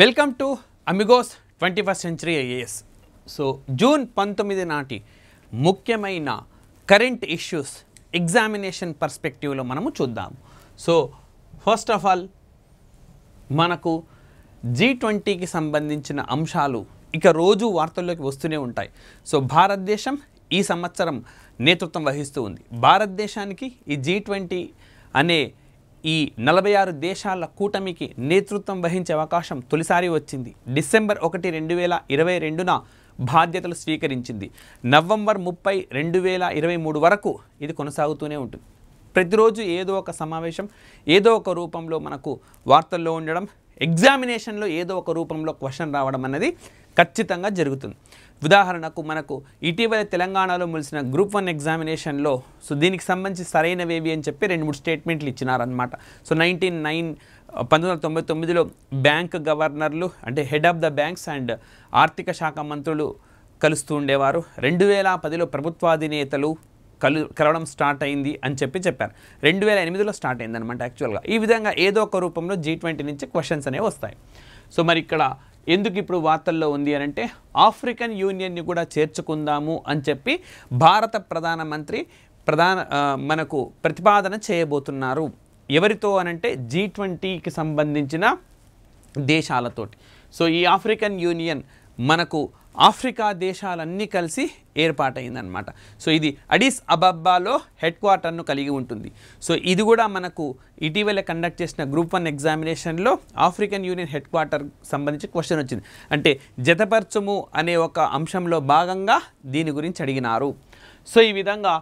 welcome to Amigos twenty first century IAS so June పంతొమ్మిది నాటి ముఖ్యమైన కరెంట్ ఇష్యూస్ ఎగ్జామినేషన్ పర్స్పెక్టివ్లో మనము చూద్దాం సో ఫస్ట్ ఆఫ్ ఆల్ మనకు జీ ట్వంటీకి సంబంధించిన అంశాలు ఇక రోజు వార్తల్లోకి వస్తూనే ఉంటాయి సో భారతదేశం ఈ సంవత్సరం నేతృత్వం వహిస్తూ ఉంది భారతదేశానికి ఈ జీ ట్వంటీ అనే ఈ నలభై ఆరు దేశాల కూటమికి నేతృత్వం వహించే అవకాశం తొలిసారి వచ్చింది డిసెంబర్ ఒకటి రెండు వేల ఇరవై రెండున బాధ్యతలు స్వీకరించింది నవంబర్ ముప్పై రెండు వేల ఇరవై మూడు వరకు ఇది కొనసాగుతూనే ఉంటుంది ప్రతిరోజు ఏదో ఒక సమావేశం ఏదో ఒక రూపంలో మనకు వార్తల్లో ఉండడం ఎగ్జామినేషన్లో ఏదో ఒక రూపంలో క్వశ్చన్ రావడం అనేది ఖచ్చితంగా జరుగుతుంది ఉదాహరణకు మనకు ఇటీవల తెలంగాణలో ములిసిన గ్రూప్ వన్ ఎగ్జామినేషన్లో సో దీనికి సంబంధించి సరైనవేవి అని చెప్పి రెండు మూడు స్టేట్మెంట్లు ఇచ్చినారనమాట సో నైన్టీన్ నైన్ పంతొమ్మిది వందల తొంభై తొమ్మిదిలో బ్యాంక్ గవర్నర్లు అంటే head of the banks and ఆర్థిక శాఖ మంత్రులు కలుస్తూ ఉండేవారు రెండు వేల పదిలో ప్రభుత్వాధినేతలు కలు కలవడం స్టార్ట్ అయింది అని చెప్పి చెప్పారు రెండు వేల ఎనిమిదిలో స్టార్ట్ అయిందనమాట యాక్చువల్గా ఈ విధంగా ఏదో ఒక రూపంలో జీ ట్వంటీ నుంచి క్వశ్చన్స్ అనేవి వస్తాయి సో మరి ఇక్కడ ఎందుకు ఇప్పుడు వార్తల్లో ఉంది అని అంటే ఆఫ్రికన్ యూనియన్ని కూడా చేర్చుకుందాము అని చెప్పి భారత ప్రధానమంత్రి ప్రధాన మనకు ప్రతిపాదన చేయబోతున్నారు ఎవరితో అనంటే జీ ట్వంటీకి సంబంధించిన దేశాలతోటి సో ఈ ఆఫ్రికన్ యూనియన్ మనకు ఆఫ్రికా దేశాలన్నీ కలిసి ఏర్పాటైందనమాట సో ఇది అడిస్ అబబ్బాలో హెడ్ క్వార్టర్ను కలిగి ఉంటుంది సో ఇది కూడా మనకు ఇటీవల కండక్ట్ చేసిన గ్రూప్ వన్ ఎగ్జామినేషన్లో ఆఫ్రికన్ యూనియన్ హెడ్ క్వార్టర్ సంబంధించి క్వశ్చన్ వచ్చింది అంటే జతపరచము అనే ఒక అంశంలో భాగంగా దీని గురించి అడిగినారు సో ఈ విధంగా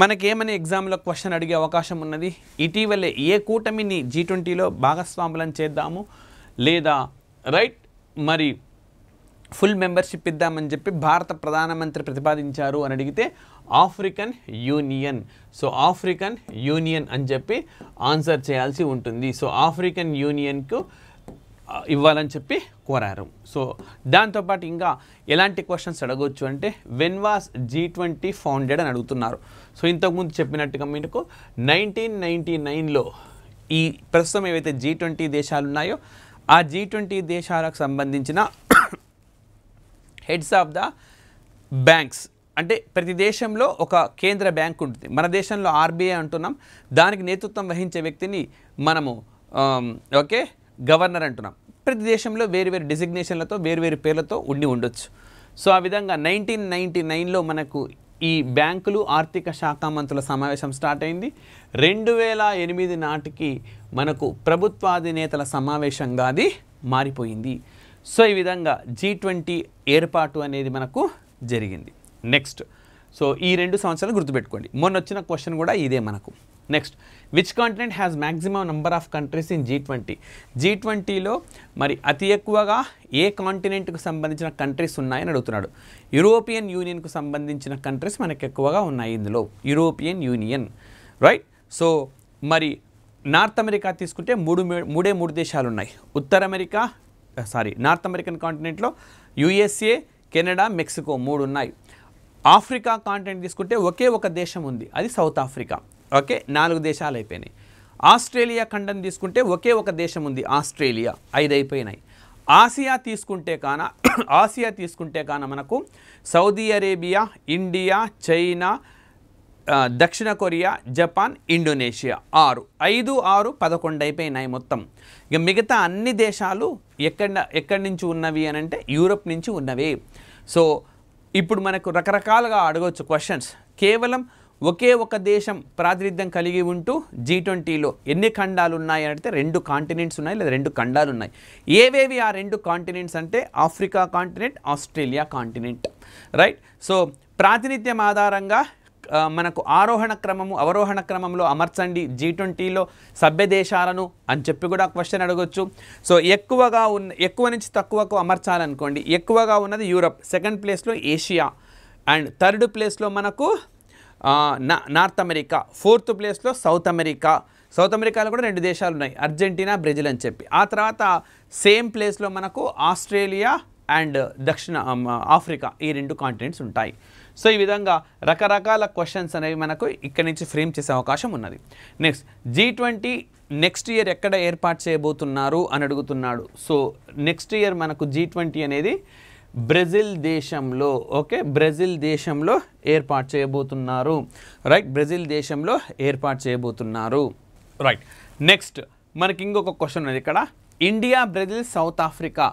మనకేమని ఎగ్జామ్లో క్వశ్చన్ అడిగే అవకాశం ఉన్నది ఇటీవలే ఏ కూటమిని జీ ట్వంటీలో భాగస్వాములను చేద్దాము లేదా రైట్ మరి ఫుల్ మెంబర్షిప్ ఇద్దామని చెప్పి భారత ప్రధానమంత్రి ప్రతిపాదించారు అని అడిగితే African union so African union అని చెప్పి ఆన్సర్ చేయాల్సి ఉంటుంది సో ఆఫ్రికన్ యూనియన్కు ఇవ్వాలని చెప్పి కోరారు సో దాంతోపాటు ఇంకా ఎలాంటి క్వశ్చన్స్ అడగవచ్చు అంటే వెన్వాస్ జీ ట్వంటీ ఫౌండెడ్ అని అడుగుతున్నారు సో ఇంతకుముందు చెప్పినట్టుగా మీకు నైన్టీన్ నైంటీ నైన్లో ఈ ప్రస్తుతం ఏవైతే జీ ట్వంటీ దేశాలు ఉన్నాయో ఆ జీ ట్వంటీ దేశాలకు సంబంధించిన హెడ్స్ ఆఫ్ ద బ్యాంక్స్ అంటే ప్రతి దేశంలో ఒక కేంద్ర బ్యాంక్ ఉంటుంది మన దేశంలో ఆర్బీఐ అంటున్నాం దానికి నేతృత్వం వహించే వ్యక్తిని మనము ఓకే గవర్నర్ అంటున్నాం ప్రతి దేశంలో వేరు వేరు డిజిగ్నేషన్లతో వేరు వేరు పేర్లతో ఉండి ఉండొచ్చు సో ఆ విధంగా నైన్టీన్ నైంటీ నైన్లో మనకు ఈ బ్యాంకులు ఆర్థిక శాఖ మంత్రుల సమావేశం స్టార్ట్ అయింది రెండు వేల ఎనిమిది నాటికి మనకు ప్రభుత్వాధినేతల సమావేశంగా అది మారిపోయింది సో ఈ విధంగా జీ ట్వంటీ ఏర్పాటు అనేది మనకు జరిగింది నెక్స్ట్ సో ఈ రెండు సంవత్సరాలు గుర్తుపెట్టుకోండి మొన్న వచ్చిన క్వశ్చన్ కూడా ఇదే మనకు next which continent has maximum number of countries in G twenty G ట్వంటీలో మరి అతి ఎక్కువగా ఏ కాంటినెంట్కు సంబంధించిన కంట్రీస్ ఉన్నాయని అడుగుతున్నాడు యూరోపియన్ యూనియన్కు సంబంధించిన కంట్రీస్ మనకు ఎక్కువగా ఉన్నాయి ఇందులో యూరోపియన్ యూనియన్ రైట్ సో మరి నార్త్ అమెరికా తీసుకుంటే మూడు మూడే మూడు దేశాలు ఉన్నాయి ఉత్తర అమెరికా సారీ నార్త్ అమెరికన్ కాంటినెంట్లో యుఎస్ఏ కెనడా మెక్సికో మూడు ఉన్నాయి ఆఫ్రికా కాంటినెంట్ తీసుకుంటే ఒకే ఒక దేశం ఉంది అది సౌత్ ఆఫ్రికా ఓకే నాలుగు దేశాలు అయిపోయినాయి ఆస్ట్రేలియా ఖండం తీసుకుంటే ఒకే ఒక దేశం ఉంది ఆస్ట్రేలియా ఐదు అయిపోయినాయి ఆసియా తీసుకుంటే కాన ఆసియా తీసుకుంటే కాన మనకు సౌదీ అరేబియా ఇండియా చైనా దక్షిణ కొరియా జపాన్ ఇండోనేషియా ఆరు ఐదు ఆరు పదకొండు అయిపోయినాయి మొత్తం ఇక మిగతా అన్ని దేశాలు ఎక్కడ ఎక్కడి నుంచి ఉన్నవి అని అంటే యూరప్ నుంచి ఉన్నవి సో ఇప్పుడు మనకు రకరకాలుగా అడగవచ్చు క్వశ్చన్స్ కేవలం ఒకే ఒక దేశం ప్రాతినిధ్యం కలిగి ఉంటూ జీ ట్వంటీలో ఎన్ని ఖండాలు ఉన్నాయి అంటే రెండు కాంటినెంట్స్ ఉన్నాయి లేదా రెండు ఖండాలు ఉన్నాయి ఏవేవి ఆ రెండు కాంటినెంట్స్ అంటే Africa continent Australia continent right so ప్రాతినిధ్యం ఆధారంగా మనకు ఆరోహణ క్రమము అవరోహణ క్రమంలో అమర్చండి జీ ట్వంటీలో సభ్య దేశాలను అని చెప్పి కూడా క్వశ్చన్ అడగొచ్చు సో ఎక్కువగా ఉన్న ఎక్కువ నుంచి తక్కువకు అమర్చాలనుకోండి ఎక్కువగా ఉన్నది యూరప్ సెకండ్ ప్లేస్లో ఏషియా అండ్ థర్డ్ ప్లేస్లో మనకు నార్త్ అమెరికా ఫోర్త్ ప్లేస్లో సౌత్ అమెరికా సౌత్ అమెరికాలో కూడా రెండు దేశాలు ఉన్నాయి అర్జెంటీనా బ్రెజిల్ అని చెప్పి ఆ తర్వాత సేమ్ ప్లేస్లో మనకు ఆస్ట్రేలియా అండ్ దక్షిణ ఆఫ్రికా ఈ రెండు కాంటినెంట్స్ ఉంటాయి సో ఈ విధంగా రకరకాల క్వశ్చన్స్ అనేవి మనకు ఇక్కడి నుంచి ఫ్రేమ్ చేసే అవకాశం ఉన్నది next G twenty next year ఎక్కడ ఏర్పాటు చేయబోతున్నారు అని అడుగుతున్నాడు సో నెక్స్ట్ ఇయర్ మనకు జీ ట్వంటీ అనేది బ్రెజిల్ దేశంలో ఓకే బ్రెజిల్ దేశంలో ఏర్పాటు చేయబోతున్నారు రైట్ బ్రెజిల్ దేశంలో ఏర్పాటు చేయబోతున్నారు రైట్ నెక్స్ట్ మనకి ఇంకొక క్వశ్చన్ ఉన్నది ఇక్కడ ఇండియా బ్రెజిల్ సౌత్ ఆఫ్రికా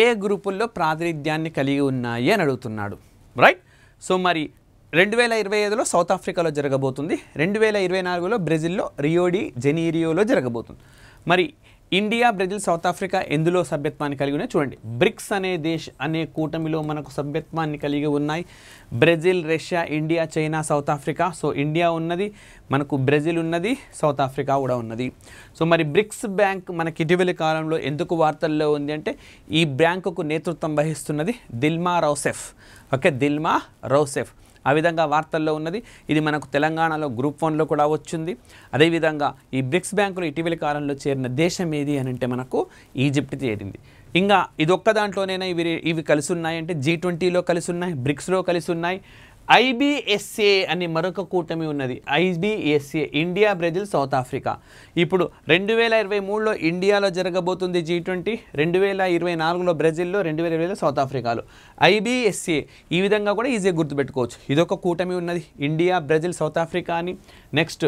ఏ గ్రూపుల్లో ప్రాతినిధ్యాన్ని కలిగి ఉన్నాయి అని అడుగుతున్నాడు రైట్ సో మరి రెండు వేల ఇరవై ఐదులో సౌత్ ఆఫ్రికాలో జరగబోతుంది రెండు వేల ఇరవై నాలుగులో బ్రెజిల్లో రియోడి జెనీరియోలో జరగబోతుంది మరి ఇండియా బ్రెజిల్ సౌత్ ఆఫ్రికా ఎందులో సభ్యత్వాన్ని కలిగి ఉన్నాయి చూడండి బ్రిక్స్ అనే దేశ్ అనే కూటమిలో మనకు సభ్యత్వాన్ని కలిగి ఉన్నాయి Brazil Russia India China South Africa so India ఉన్నది మనకు బ్రెజిల్ ఉన్నది సౌత్ ఆఫ్రికా కూడా ఉన్నది సో మరి బ్రిక్స్ బ్యాంక్ మనకి ఇటీవలి కాలంలో ఎందుకు వార్తల్లో ఉంది అంటే ఈ బ్యాంకుకు నేతృత్వం వహిస్తున్నది Dilma Rousseff okay Dilma Rousseff ఆ విధంగా వార్తల్లో ఉన్నది ఇది మనకు తెలంగాణలో గ్రూప్ వన్లో కూడా వచ్చింది అదేవిధంగా ఈ బ్రిక్స్ బ్యాంకులు ఇటీవలి కాలంలో చేరిన దేశం ఏది అని అంటే మనకు ఈజిప్ట్ చేరింది ఇంకా ఇదొక్క దాంట్లోనైనా ఇవి ఇవి కలిసి ఉన్నాయంటే జీ ట్వంటీలో కలిసి ఉన్నాయి బ్రిక్స్లో కలిసి ఉన్నాయి ఐబిఎస్ఏ అనే మరొక కూటమి ఉన్నది IBSA India Brazil South Africa ఇప్పుడు రెండు వేల ఇరవై మూడులో ఇండియాలో జరగబోతుంది జీ ట్వంటీ రెండు వేల ఇరవై నాలుగులో బ్రెజిల్లో రెండు వేల ఇరవైలో సౌత్ ఆఫ్రికాలో ఐబిఎస్ఏ ఈ విధంగా కూడా ఈజీగా గుర్తుపెట్టుకోవచ్చు ఇదొక కూటమి ఉన్నది ఇండియా బ్రెజిల్ సౌత్ ఆఫ్రికా అని నెక్స్ట్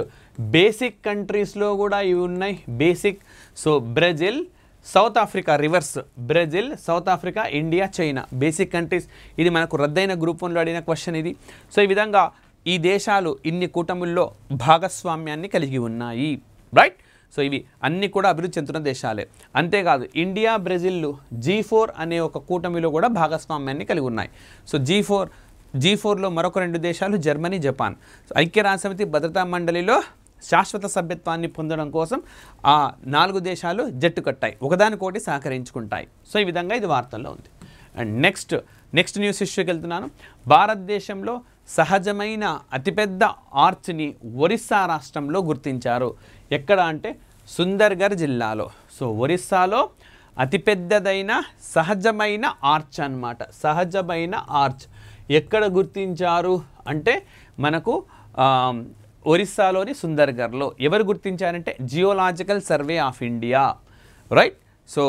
బేసిక్ కంట్రీస్లో కూడా ఇవి ఉన్నాయి BASIC so Brazil South Africa reverse Brazil South Africa India China BASIC countries ఇది మనకు రద్దయిన గ్రూప్ వన్లో అడిగిన క్వశ్చన్ ఇది సో ఈ విధంగా ఈ దేశాలు ఇన్ని కూటముల్లో భాగస్వామ్యాన్ని కలిగి ఉన్నాయి రైట్ సో ఇవి అన్నీ కూడా అభివృద్ధి చెందుతున్న దేశాలే అంతేకాదు ఇండియా బ్రెజిల్లు జీ ఫోర్ అనే ఒక కూటమిలో కూడా భాగస్వామ్యాన్ని కలిగి ఉన్నాయి సో జీ ఫోర్ జీ ఫోర్లో మరొక రెండు దేశాలు జర్మనీ జపాన్ ఐక్యరాజ్యసమితి భద్రతా మండలిలో శాశ్వత సభ్యత్వాన్ని పొందడం కోసం ఆ నాలుగు దేశాలు జట్టు కట్టాయి ఒకదానికోటి సహకరించుకుంటాయి సో ఈ విధంగా ఇది వార్తల్లో ఉంది అండ్ నెక్స్ట్ నెక్స్ట్ న్యూస్ ఇష్యూకి వెళ్తున్నాను భారతదేశంలో సహజమైన అతిపెద్ద ఆర్చ్ని ఒరిస్సా రాష్ట్రంలో గుర్తించారు ఎక్కడ అంటే సుందర్గర్ జిల్లాలో సో ఒరిస్సాలో అతిపెద్దదైన సహజమైన ఆర్చ్ అనమాట సహజమైన ఆర్చ్ ఎక్కడ గుర్తించారు అంటే మనకు ఒరిస్సాలోని సుందర్గర్లో ఎవరు గుర్తించారంటే geological survey of India right so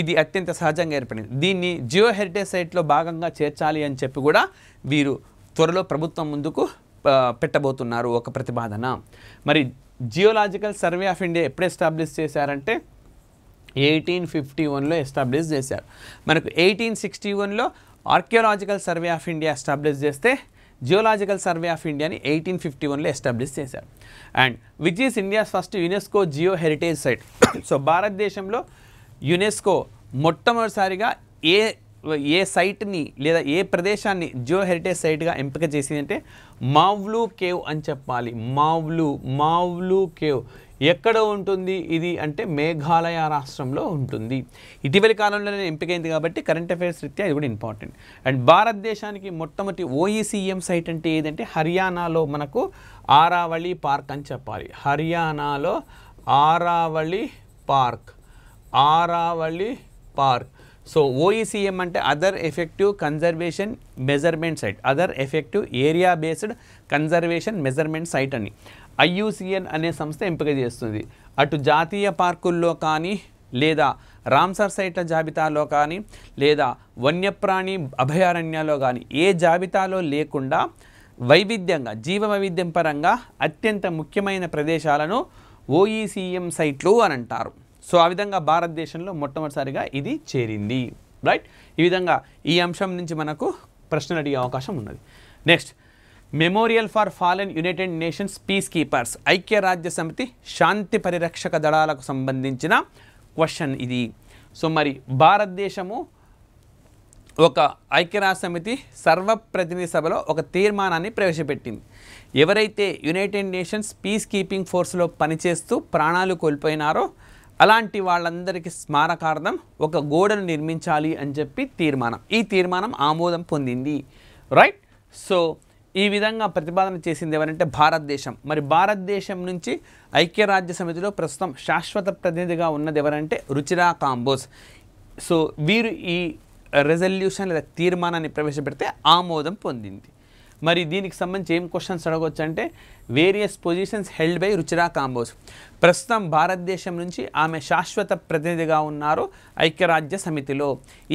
ఇది అత్యంత సహజంగా ఏర్పడింది దీన్ని జియో హెరిటేజ్ సైట్లో భాగంగా చేర్చాలి అని చెప్పి కూడా వీరు త్వరలో ప్రభుత్వం ముందుకు పెట్టబోతున్నారు ఒక ప్రతిపాదన మరి జియోలాజికల్ సర్వే ఆఫ్ ఇండియా ఎప్పుడు ఎస్టాబ్లిష్ చేశారంటే ఎయిటీన్ ఫిఫ్టీ వన్లో ఎస్టాబ్లిష్ చేశారు మనకు ఎయిటీన్ సిక్స్టీ వన్లో archaeological survey of India establish చేస్తే జియోలాజికల్ సర్వే ఆఫ్ ఇండియాని ఎయిటీన్ ఫిఫ్టీ వన్లో ఎస్టాబ్లిష్ చేశారు and which is India's first UNESCO geo heritage site so భారతదేశంలో యునెస్కో మొట్టమొదటిసారిగా ఏ ఏ సైట్ని లేదా ఏ ప్రదేశాన్ని జియో హెరిటేజ్ సైట్గా ఎంపిక చేసిందంటే మావ్లూ కేవ్ అని చెప్పాలి మావ్లూ మావ్లూ కేవ్ ఎక్కడ ఉంటుంది ఇది అంటే మేఘాలయ రాష్ట్రంలో ఉంటుంది ఇటీవలి కాలంలోనే ఎంపికైంది కాబట్టి కరెంట్ అఫైర్స్ రీత్యా ఇది కూడా ఇంపార్టెంట్ అండ్ భారతదేశానికి మొట్టమొదటి ఓఈసీఎం సైట్ e అంటే ఏదంటే హర్యానాలో మనకు ఆరావళి పార్క్ అని చెప్పాలి హర్యానాలో Aravalli park Aravalli park so OECM e అంటే other effective conservation measurement site other effective area based conservation measurement site అని ఐయుసిఎన్ అనే సంస్థ ఎంపిక చేస్తుంది అటు జాతీయ పార్కుల్లో కానీ లేదా రామ్సర్ సైట్ల జాబితాలో కానీ లేదా వన్యప్రాణి అభయారణ్యాల్లో కానీ ఏ జాబితాలో లేకుండా వైవిధ్యంగా జీవ వైవిధ్యం పరంగా అత్యంత ముఖ్యమైన ప్రదేశాలను ఓఈసీఎం సైట్లు అని అంటారు సో ఆ విధంగా భారతదేశంలో మొట్టమొదటిసారిగా ఇది చేరింది రైట్ ఈ విధంగా ఈ అంశం నుంచి మనకు ప్రశ్నలు అడిగే అవకాశం ఉన్నది next memorial for fallen United Nations peacekeepers ఐక్యరాజ్య సమితి శాంతి పరిరక్షక దళాలకు సంబంధించిన క్వశ్చన్ ఇది సో మరి భారతదేశము ఒక ఐక్యరాజ్య సమితి సర్వప్రతినిధి సభలో ఒక తీర్మానాన్ని ప్రవేశపెట్టింది ఎవరైతే యునైటెడ్ నేషన్స్ పీస్ కీపింగ్ ఫోర్స్లో పనిచేస్తూ ప్రాణాలు కోల్పోయినారో అలాంటి వాళ్ళందరికీ స్మారకార్థం ఒక గోడను నిర్మించాలి అని చెప్పి తీర్మానం ఈ తీర్మానం ఆమోదం పొందింది రైట్ సో ఈ విధంగా ప్రతిపాదన చేసింది ఎవరంటే భారతదేశం మరి భారతదేశం నుంచి ఐక్యరాజ్య సమితిలో ప్రస్తుతం శాశ్వత ప్రతినిధిగా ఉన్నది ఎవరంటే రుచిరా కాంబోస్ సో వీరు ఈ రెజల్యూషన్ లేదా తీర్మానాన్ని ప్రవేశపెడితే ఆమోదం పొందింది మరి దీనికి సంబంధించి ఏం క్వశ్చన్స్ అడగవచ్చు అంటే various positions held by Ruchira Kamboj ప్రస్తుతం భారతదేశం నుంచి ఆమె శాశ్వత ప్రతినిధిగా ఉన్నారు ఐక్యరాజ్య సమితిలో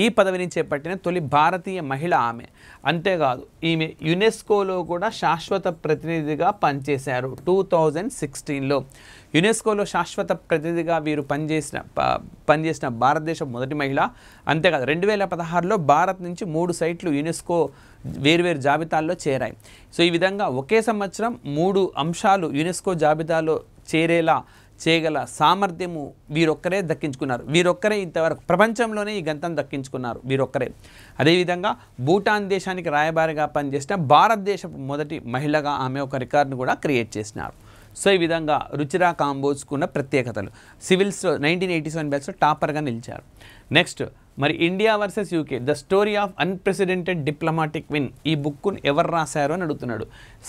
ఈ పదవిని చేపట్టిన తొలి భారతీయ మహిళ ఆమె అంతేకాదు ఈమె యునెస్కోలో కూడా శాశ్వత ప్రతినిధిగా పనిచేశారు టూ థౌజండ్ సిక్స్టీన్లో యునెస్కోలో శాశ్వత ప్రతినిధిగా వీరు పనిచేసిన పనిచేసిన భారతదేశం మొదటి మహిళ అంతేకాదు రెండు వేల పదహారులో భారత్ నుంచి మూడు సైట్లు యునెస్కో వేరువేరు జాబితాల్లో చేరాయి సో ఈ విధంగా ఒకే సంవత్సరం మూడు అంశాలు యునెస్కో జాబితాలో చేరేలా చేయగల సామర్థ్యము వీరొక్కరే దక్కించుకున్నారు వీరొక్కరే ఇంతవరకు ప్రపంచంలోనే ఈ గంతం దక్కించుకున్నారు వీరొక్కరే అదేవిధంగా భూటాన్ దేశానికి రాయబారిగా పనిచేసిన భారతదేశపు మొదటి మహిళగా ఆమె ఒక రికార్డును కూడా క్రియేట్ చేసినారు సో ఈ విధంగా రుచిరా కాంబోజ్కున్న ప్రత్యేకతలు సివిల్స్లో నైన్టీన్ ఎయిటీ సెవెన్ బ్యాచ్లో టాపర్గా నిలిచారు నెక్స్ట్ మరి India versus UK the story of unprecedented diplomatic win ఈ బుక్కును ఎవరు రాశారు అని అడుగుతున్నాడు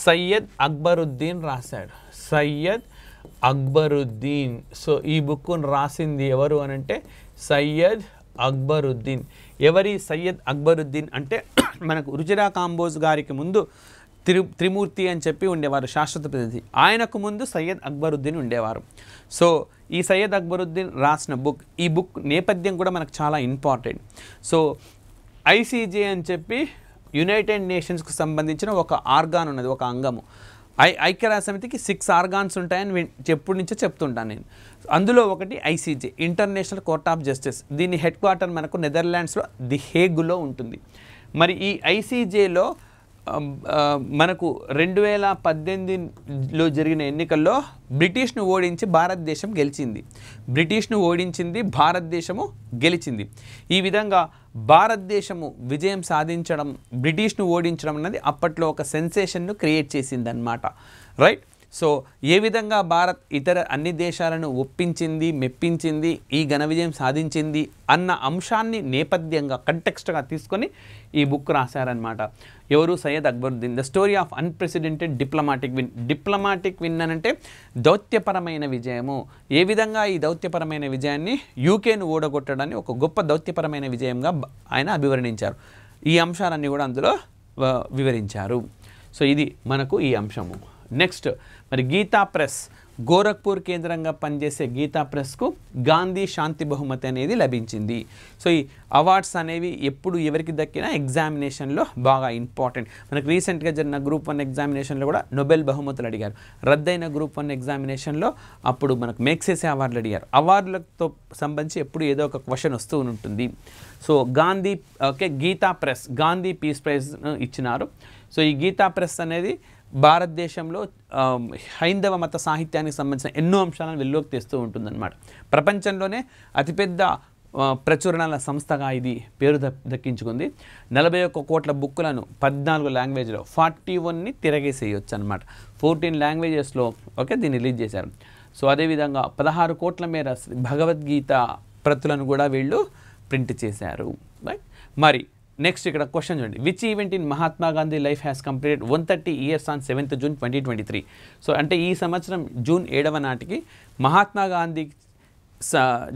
సయ్యద్ అక్బరుద్దీన్ రాశాడు సయ్యద్ అక్బరుద్దీన్ సో ఈ బుక్ను రాసింది ఎవరు అని అంటే సయ్యద్ అక్బరుద్దీన్ ఎవరి సయ్యద్ అక్బరుద్దీన్ అంటే మనకు రుజిరా కాంబోజ్ గారికి ముందు తిరు త్రిమూర్తి అని చెప్పి ఉండేవారు శాశ్వత ప్రతినిధి ఆయనకు ముందు సయ్యద్ అక్బరుద్దీన్ ఉండేవారు సో ఈ సయ్యద్ అక్బరుద్దీన్ రాసిన బుక్ ఈ బుక్ నేపథ్యం కూడా మనకు చాలా ఇంపార్టెంట్ సో ఐసీజే అని చెప్పి యునైటెడ్ నేషన్స్కు సంబంధించిన ఒక ఆర్గాన్ ఉన్నది ఒక అంగము ఐ ఐక్యరాజ్య సమితికి సిక్స్ ఆర్గాన్స్ ఉంటాయని ఎప్పటి నుంచో చెప్తుంటాను నేను అందులో ఒకటి ICJ international court of justice దీని హెడ్ క్వార్టర్ మనకు నెదర్లాండ్స్లో ది హేగులో ఉంటుంది మరి ఈ ఐసీజేలో మనకు రెండు వేల పద్దెనిమిదిలో జరిగిన ఎన్నికల్లో బ్రిటిష్ను ఓడించి భారతదేశం గెలిచింది బ్రిటిష్ను ఓడించింది భారతదేశము గెలిచింది ఈ విధంగా భారతదేశము విజయం సాధించడం బ్రిటిష్ను ఓడించడం అన్నది అప్పట్లో ఒక సెన్సేషన్ను క్రియేట్ చేసిందనమాట రైట్ సో ఏ విధంగా భారత్ ఇతర అన్ని దేశాలను ఒప్పించింది మెప్పించింది ఈ ఘన విజయం సాధించింది అన్న అంశాన్ని నేపథ్యంగా కంటెక్స్ట్గా తీసుకొని ఈ బుక్ రాశారనమాట ఎవరు Syed Akbaruddin the story of unprecedented diplomatic win diplomatic win అనంటే దౌత్యపరమైన విజయము ఏ విధంగా ఈ దౌత్యపరమైన విజయాన్ని యూకేను ఓడగొట్టడాన్ని ఒక గొప్ప దౌత్యపరమైన విజయంగా ఆయన అభివర్ణించారు ఈ అంశాలన్నీ కూడా అందులో వివరించారు సో ఇది మనకు ఈ అంశము నెక్స్ట్ మరి గీతా ప్రెస్ గోరఖ్పూర్ కేంద్రంగా పనిచేసే గీతా ప్రెస్కు గాంధీ శాంతి బహుమతి అనేది లభించింది సో ఈ అవార్డ్స్ అనేవి ఎప్పుడు ఎవరికి దక్కినా ఎగ్జామినేషన్లో బాగా ఇంపార్టెంట్ మనకు రీసెంట్గా జరిగిన గ్రూప్ వన్ ఎగ్జామినేషన్లో కూడా నొబెల్ బహుమతులు అడిగారు రద్దయిన గ్రూప్ వన్ ఎగ్జామినేషన్లో అప్పుడు మనకు మేక్సేసే అవార్డులు అడిగారు అవార్డులతో సంబంధించి ఎప్పుడు ఏదో ఒక క్వశ్చన్ వస్తూ ఉంటుంది so Gandhi okay Gita press Gandhi peace ప్రైజ్ను ఇచ్చినారు సో ఈ గీతా ప్రెస్ అనేది భారతదేశంలో హైందవ మత సాహిత్యానికి సంబంధించిన ఎన్నో అంశాలను వెల్లోకి తెస్తూ ఉంటుందన్నమాట ప్రపంచంలోనే అతిపెద్ద ప్రచురణల సంస్థగా ఇది పేరు దక్కించుకుంది నలభై ఒక్క కోట్ల బుక్కులను పద్నాలుగు లాంగ్వేజ్లో ఫార్టీ వన్ని తిరగేసేయచ్చు అనమాట ఫోర్టీన్ లాంగ్వేజెస్లో ఓకే దీన్ని రిలీజ్ చేశారు సో అదేవిధంగా పదహారు కోట్ల మేర భగవద్గీత ప్రతులను కూడా వీళ్ళు ప్రింట్ చేశారు రైట్ మరి నెక్స్ట్ ఇక్కడ క్వశ్చన్ చూడండి which event in Mahatma Gandhi life has completed one thirty years on seventh June twenty twenty three so అంటే ఈ సంవత్సరం జూన్ ఏడవ నాటికి మహాత్మా గాంధీ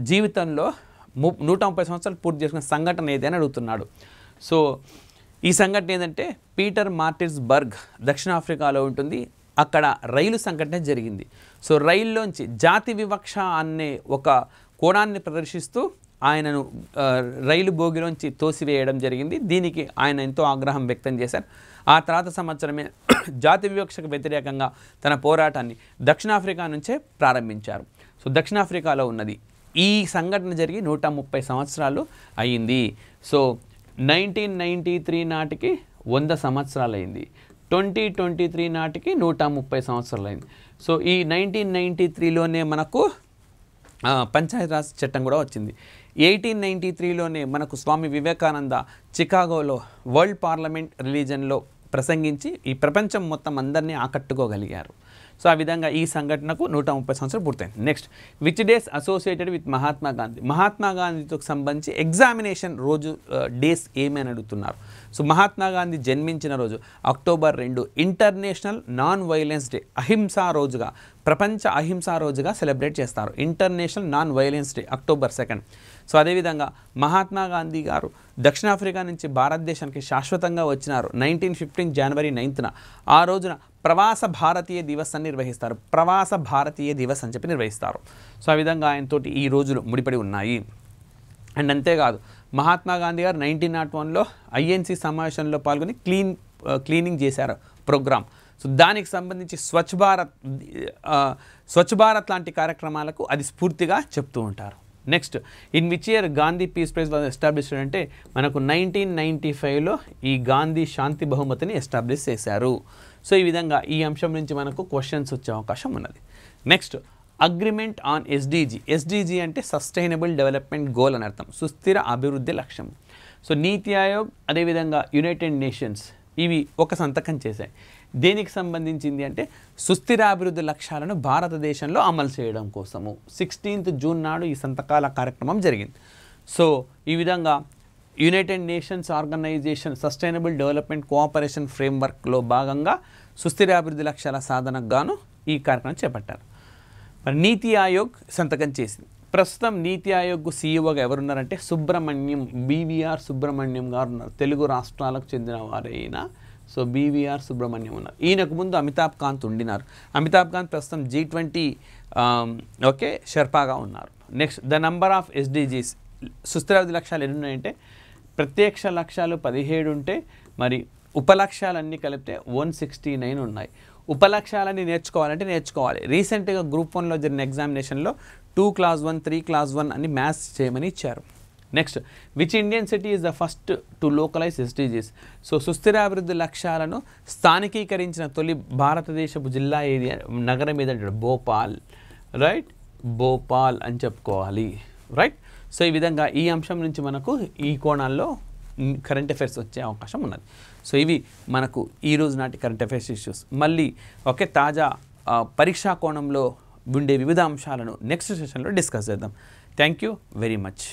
జీవితంలో ము నూట ముప్పై సంవత్సరాలు పూర్తి చేసుకున్న సంఘటన ఏది అని అడుగుతున్నాడు సో ఈ సంఘటన ఏంటంటే పీటర్ మార్టిర్స్ బర్గ్ దక్షిణాఫ్రికాలో ఉంటుంది అక్కడ రైలు సంఘటన జరిగింది సో రైల్లోంచి జాతి వివక్ష అనే ఒక కోణాన్ని ప్రదర్శిస్తూ ఆయనను రైలు బోగిలోంచి తోసివేయడం జరిగింది దీనికి ఆయన ఎంతో ఆగ్రహం వ్యక్తం చేశారు ఆ తర్వాత సంవత్సరమే జాతి వివక్షకు వ్యతిరేకంగా తన పోరాటాన్ని దక్షిణాఫ్రికా నుంచే ప్రారంభించారు సో దక్షిణాఫ్రికాలో ఉన్నది ఈ సంఘటన జరిగి నూట ముప్పై సంవత్సరాలు అయింది సో నైన్టీన్ నైంటీ త్రీ నాటికి వంద సంవత్సరాలు అయింది ట్వంటీ ట్వంటీ త్రీ నాటికి నూట ముప్పై సంవత్సరాలు అయింది సో ఈ నైన్టీన్ నైంటీ త్రీలోనే మనకు పంచాయతీరాజ్ చట్టం కూడా వచ్చింది ఎయిటీన్ నైంటీ త్రీలోనే మనకు స్వామి వివేకానంద చికాగోలో వరల్డ్ పార్లమెంట్ రిలీజన్లో ప్రసంగించి ఈ ప్రపంచం మొత్తం అందరినీ ఆకట్టుకోగలిగారు సో ఆ విధంగా ఈ సంఘటనకు నూట ముప్పై సంవత్సరాలు పూర్తయింది next which days associated with Mahatma Gandhi Mahatma గాంధీతో సంబంధించి ఎగ్జామినేషన్ రోజు డేస్ ఏమి అని అడుగుతున్నారు సో మహాత్మా గాంధీ జన్మించిన రోజు అక్టోబర్ రెండు ఇంటర్నేషనల్ నాన్ వైలెన్స్ డే అహింసా రోజుగా ప్రపంచ అహింసా రోజుగా సెలబ్రేట్ చేస్తారు international non violence day October second so అదేవిధంగా మహాత్మా గాంధీ గారు దక్షిణాఫ్రికా నుంచి భారతదేశానికి శాశ్వతంగా వచ్చినారు నైన్టీన్ ఫిఫ్టీన్ జనవరి నైన్త్న ఆ రోజున ప్రవాస భారతీయ దివస్ అని నిర్వహిస్తారు ప్రవాస భారతీయ దివస్ అని చెప్పి నిర్వహిస్తారు సో ఆ విధంగా ఆయనతోటి ఈ రోజులు ముడిపడి ఉన్నాయి అండ్ అంతేకాదు మహాత్మా గాంధీ గారు నైన్టీన్ నాట్ వన్లో ఐఎన్సీ సమావేశంలో పాల్గొని క్లీన్ క్లీనింగ్ చేశారు ప్రోగ్రామ్ సో దానికి సంబంధించి స్వచ్ఛ భారత్ స్వచ్ఛ భారత్ లాంటి కార్యక్రమాలకు అది స్ఫూర్తిగా చెప్తూ ఉంటారు next in which year Gandhi peace prize establish అంటే మనకు నైన్టీన్ నైంటీ ఫైవ్లో ఈ గాంధీ శాంతి బహుమతిని ఎస్టాబ్లిష్ చేశారు సో ఈ విధంగా ఈ అంశం నుంచి మనకు క్వశ్చన్స్ వచ్చే అవకాశం ఉన్నది next agreement on SDG SDG అంటే సస్టైనబుల్ డెవలప్మెంట్ గోల్ అని అర్థం సుస్థిర అభివృద్ధి లక్ష్యం సో నీతి ఆయోగ్ అదేవిధంగా యునైటెడ్ నేషన్స్ ఇవి ఒక సంతకం చేశాయి దేనికి సంబంధించింది అంటే సుస్థిరాభివృద్ధి లక్ష్యాలను భారతదేశంలో అమలు చేయడం కోసము సిక్స్టీన్త్ జూన్ నాడు ఈ సంతకాల కార్యక్రమం జరిగింది సో ఈ విధంగా United Nations organisation sustainable development cooperation ఫ్రేమ్వర్క్లో భాగంగా సుస్థిరాభివృద్ధి లక్ష్యాల సాధనకు గాను ఈ కార్యక్రమం చేపట్టారు మరి నీతి ఆయోగ్ సంతకం చేసింది ప్రస్తుతం నీతి ఆయోగ్ సీఈఓగా e ఎవరున్నారంటే సుబ్రహ్మణ్యం బీవీఆర్ సుబ్రహ్మణ్యం గారు ఉన్నారు తెలుగు రాష్ట్రాలకు చెందిన వారైనా సో బీవీఆర్ సుబ్రహ్మణ్యం ఉన్నారు ఈయనకు ముందు అమితాబ్ కాంత్ ఉండినారు అమితాబ్ కాంత్ ప్రస్తుతం జీ ట్వంటీ ఓకే షర్పాగా ఉన్నారు next the number of SDGs సుస్థిరావధి లక్ష్యాలు ఎన్ని ఉన్నాయంటే ప్రత్యక్ష లక్ష్యాలు పదిహేడు ఉంటే మరి ఉపలక్ష్యాలన్నీ కలిపితే వన్ సిక్స్టీ నైన్ ఉన్నాయి ఉపలక్ష్యాలన్నీ నేర్చుకోవాలంటే నేర్చుకోవాలి రీసెంట్గా గ్రూప్ వన్లో జరిగిన ఎగ్జామినేషన్లో two class one three class one అని మ్యాథ్స్ చేయమని ఇచ్చారు next which Indian city is the first to localise SDGs so సుస్థిరాభివృద్ధి లక్ష్యాలను స్థానికీకరించిన తొలి భారతదేశపు జిల్లా ఏది నగరం ఏదంటాడు భోపాల్ రైట్ భోపాల్ అని చెప్పుకోవాలి రైట్ సో ఈ విధంగా ఈ అంశం నుంచి మనకు ఈ కోణాల్లో కరెంట్ అఫైర్స్ వచ్చే అవకాశం ఉన్నది సో ఇవి మనకు ఈరోజు నాటి కరెంట్ అఫైర్స్ ఇష్యూస్ మళ్ళీ ఒకే తాజా పరీక్షా కోణంలో ఉండే వివిధ అంశాలను నెక్స్ట్ సెషన్లో డిస్కస్ చేద్దాం థ్యాంక్ యూ వెరీ మచ్